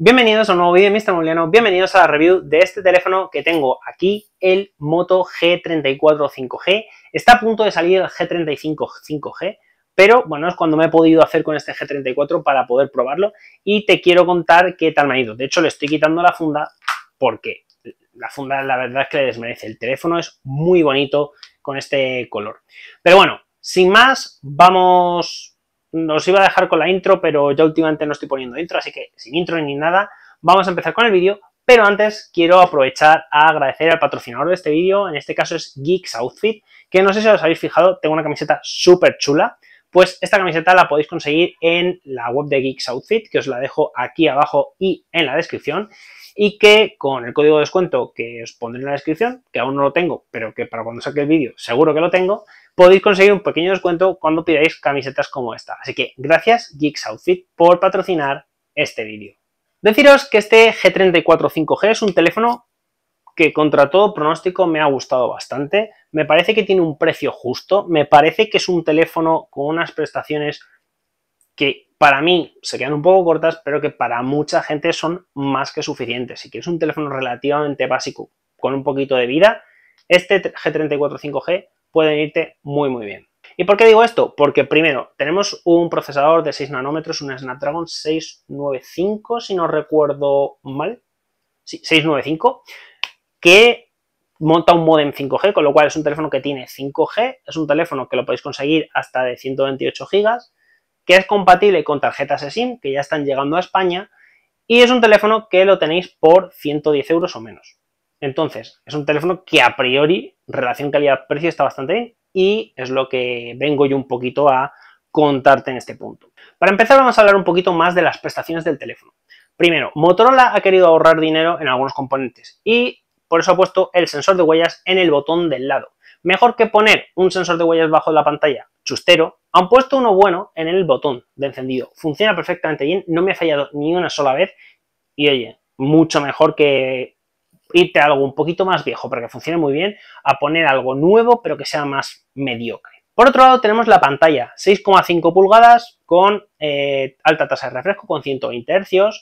Bienvenidos a un nuevo vídeo Mr. Moliano, bienvenidos a la review de este teléfono que tengo aquí, el Moto G34 5G. Está a punto de salir el G35 5G, pero bueno, es cuando me he podido hacer con este G34 para poder probarlo y te quiero contar qué tal me ha ido. De hecho, le estoy quitando la funda porque la funda la verdad es que le desmerece. El teléfono es muy bonito con este color. Pero bueno, sin más, vamos os iba a dejar con la intro, pero ya últimamente no estoy poniendo intro, así que sin intro ni nada, vamos a empezar con el vídeo. Pero antes quiero aprovechar a agradecer al patrocinador de este vídeo, en este caso es Geeks Outfit, que no sé si os habéis fijado, tengo una camiseta súper chula. Pues esta camiseta la podéis conseguir en la web de Geeks Outfit, que os la dejo aquí abajo y en la descripción y que con el código de descuento que os pondré en la descripción, que aún no lo tengo, pero que para cuando saque el vídeo seguro que lo tengo, podéis conseguir un pequeño descuento cuando pidáis camisetas como esta. Así que gracias Geeks Outfit por patrocinar este vídeo. Deciros que este G34 5G es un teléfono que contra todo pronóstico me ha gustado bastante. Me parece que tiene un precio justo, me parece que es un teléfono con unas prestaciones que para mí se quedan un poco cortas, pero que para mucha gente son más que suficientes. Si quieres un teléfono relativamente básico con un poquito de vida, este G34 5G pueden irte muy muy bien. ¿Y por qué digo esto? Porque primero, tenemos un procesador de 6 nanómetros, un Snapdragon 695, si no recuerdo mal, sí, 695, que monta un modem 5G, con lo cual es un teléfono que tiene 5G, es un teléfono que lo podéis conseguir hasta de 128 GB, que es compatible con tarjetas SIM que ya están llegando a España y es un teléfono que lo tenéis por 110 euros o menos. Entonces, es un teléfono que a priori relación calidad-precio está bastante bien y es lo que vengo yo un poquito a contarte en este punto. Para empezar vamos a hablar un poquito más de las prestaciones del teléfono. Primero, Motorola ha querido ahorrar dinero en algunos componentes y por eso ha puesto el sensor de huellas en el botón del lado. Mejor que poner un sensor de huellas bajo la pantalla chustero, han puesto uno bueno en el botón de encendido. Funciona perfectamente bien, no me ha fallado ni una sola vez y oye, mucho mejor que irte algo un poquito más viejo, para que funcione muy bien, a poner algo nuevo, pero que sea más mediocre. Por otro lado, tenemos la pantalla, 6,5 pulgadas con eh, alta tasa de refresco, con 120 Hz,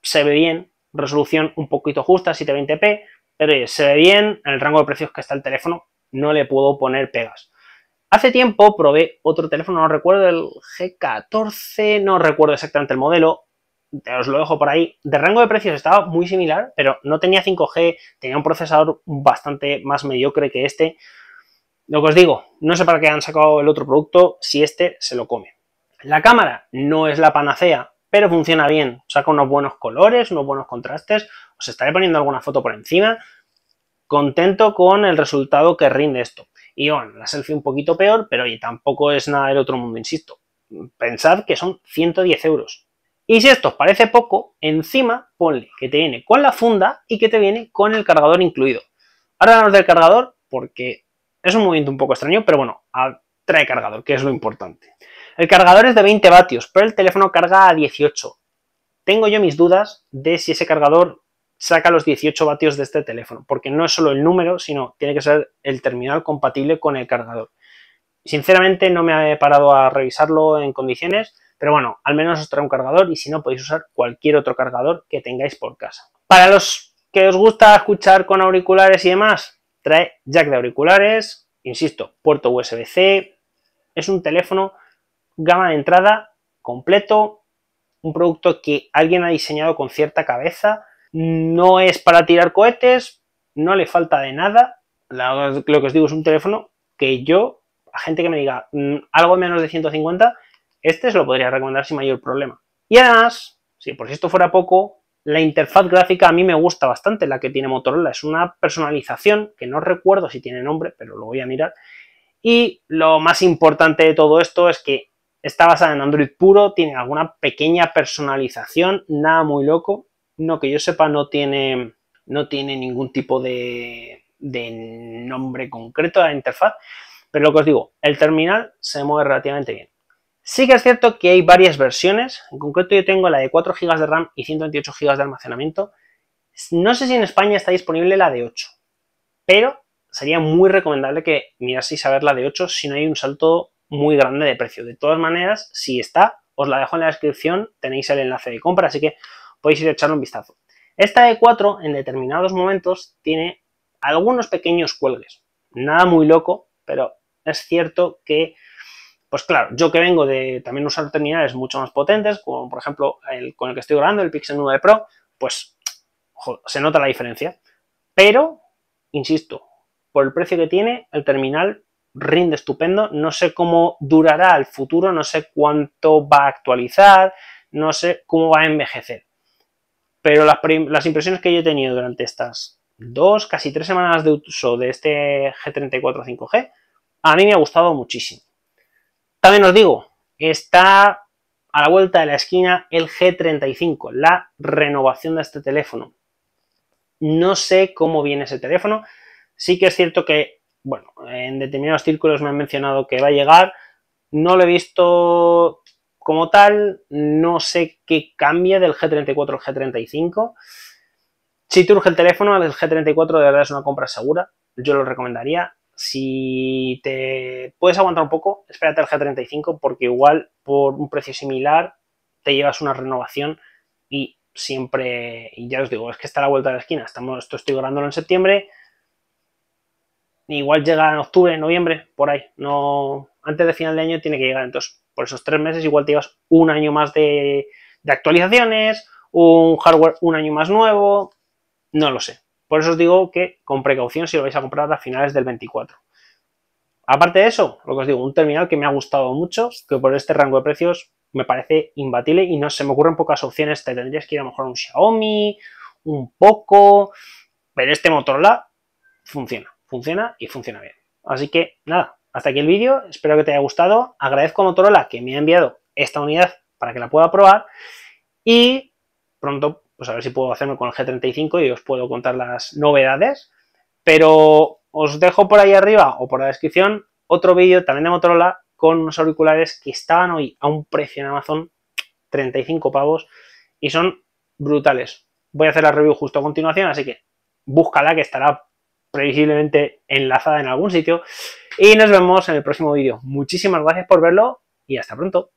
se ve bien, resolución un poquito justa, 720p, pero se ve bien, en el rango de precios que está el teléfono, no le puedo poner pegas. Hace tiempo probé otro teléfono, no recuerdo el G14, no recuerdo exactamente el modelo, os lo dejo por ahí, de rango de precios estaba muy similar, pero no tenía 5G, tenía un procesador bastante más mediocre que este. Lo que os digo, no sé para qué han sacado el otro producto si este se lo come. La cámara no es la panacea, pero funciona bien, saca unos buenos colores, unos buenos contrastes, os estaré poniendo alguna foto por encima. Contento con el resultado que rinde esto. Y bueno, la selfie un poquito peor, pero oye, tampoco es nada del otro mundo, insisto. Pensad que son 110 euros y si esto os parece poco, encima ponle que te viene con la funda y que te viene con el cargador incluido. Ahora hablamos del cargador porque es un movimiento un poco extraño, pero bueno, trae cargador, que es lo importante. El cargador es de 20 vatios, pero el teléfono carga a 18. Tengo yo mis dudas de si ese cargador saca los 18 vatios de este teléfono, porque no es solo el número, sino tiene que ser el terminal compatible con el cargador. Sinceramente no me he parado a revisarlo en condiciones, pero bueno, al menos os trae un cargador y si no podéis usar cualquier otro cargador que tengáis por casa. Para los que os gusta escuchar con auriculares y demás, trae jack de auriculares, insisto, puerto USB-C, es un teléfono gama de entrada completo, un producto que alguien ha diseñado con cierta cabeza, no es para tirar cohetes, no le falta de nada, lo que os digo es un teléfono que yo, a gente que me diga mm, algo menos de 150, este se lo podría recomendar sin mayor problema. Y además, si por si esto fuera poco, la interfaz gráfica a mí me gusta bastante, la que tiene Motorola. Es una personalización que no recuerdo si tiene nombre, pero lo voy a mirar. Y lo más importante de todo esto es que está basada en Android puro, tiene alguna pequeña personalización, nada muy loco. No que yo sepa, no tiene, no tiene ningún tipo de, de nombre concreto a la interfaz. Pero lo que os digo, el terminal se mueve relativamente bien. Sí que es cierto que hay varias versiones, en concreto yo tengo la de 4 GB de RAM y 128 GB de almacenamiento. No sé si en España está disponible la de 8, pero sería muy recomendable que miraseis a ver la de 8 si no hay un salto muy grande de precio. De todas maneras, si está, os la dejo en la descripción, tenéis el enlace de compra, así que podéis ir a echarle un vistazo. Esta de 4 en determinados momentos tiene algunos pequeños cuelgues. Nada muy loco, pero es cierto que pues claro, yo que vengo de también usar terminales mucho más potentes, como por ejemplo el con el que estoy grabando, el Pixel 9 Pro, pues se nota la diferencia. Pero, insisto, por el precio que tiene, el terminal rinde estupendo. No sé cómo durará el futuro, no sé cuánto va a actualizar, no sé cómo va a envejecer. Pero las, las impresiones que yo he tenido durante estas dos, casi tres semanas de uso de este G34 5G, a mí me ha gustado muchísimo. También os digo, está a la vuelta de la esquina el G35, la renovación de este teléfono. No sé cómo viene ese teléfono. Sí que es cierto que, bueno, en determinados círculos me han mencionado que va a llegar. No lo he visto como tal. No sé qué cambia del G34 al G35. Si te urge el teléfono, el G34 de verdad es una compra segura. Yo lo recomendaría si te puedes aguantar un poco, espérate al G35 porque igual por un precio similar te llevas una renovación y siempre, ya os digo, es que está la vuelta de la esquina, estamos, esto estoy grabándolo en septiembre, igual llega en octubre, noviembre, por ahí, no, antes de final de año tiene que llegar, entonces por esos tres meses igual te llevas un año más de actualizaciones, un hardware un año más nuevo, no lo sé, por eso os digo que con precaución si lo vais a comprar a finales del 24. Aparte de eso, lo que os digo, un terminal que me ha gustado mucho, que por este rango de precios me parece imbatible y no se me ocurren pocas opciones. Te tendrías que ir a lo mejor a un Xiaomi, un poco, pero este Motorola funciona, funciona y funciona bien. Así que nada, hasta aquí el vídeo, espero que te haya gustado. Agradezco a Motorola que me ha enviado esta unidad para que la pueda probar y pronto pues a ver si puedo hacerme con el G35 y os puedo contar las novedades. Pero os dejo por ahí arriba o por la descripción otro vídeo también de Motorola con unos auriculares que estaban hoy a un precio en Amazon, 35 pavos, y son brutales. Voy a hacer la review justo a continuación, así que búscala que estará previsiblemente enlazada en algún sitio. Y nos vemos en el próximo vídeo. Muchísimas gracias por verlo y hasta pronto.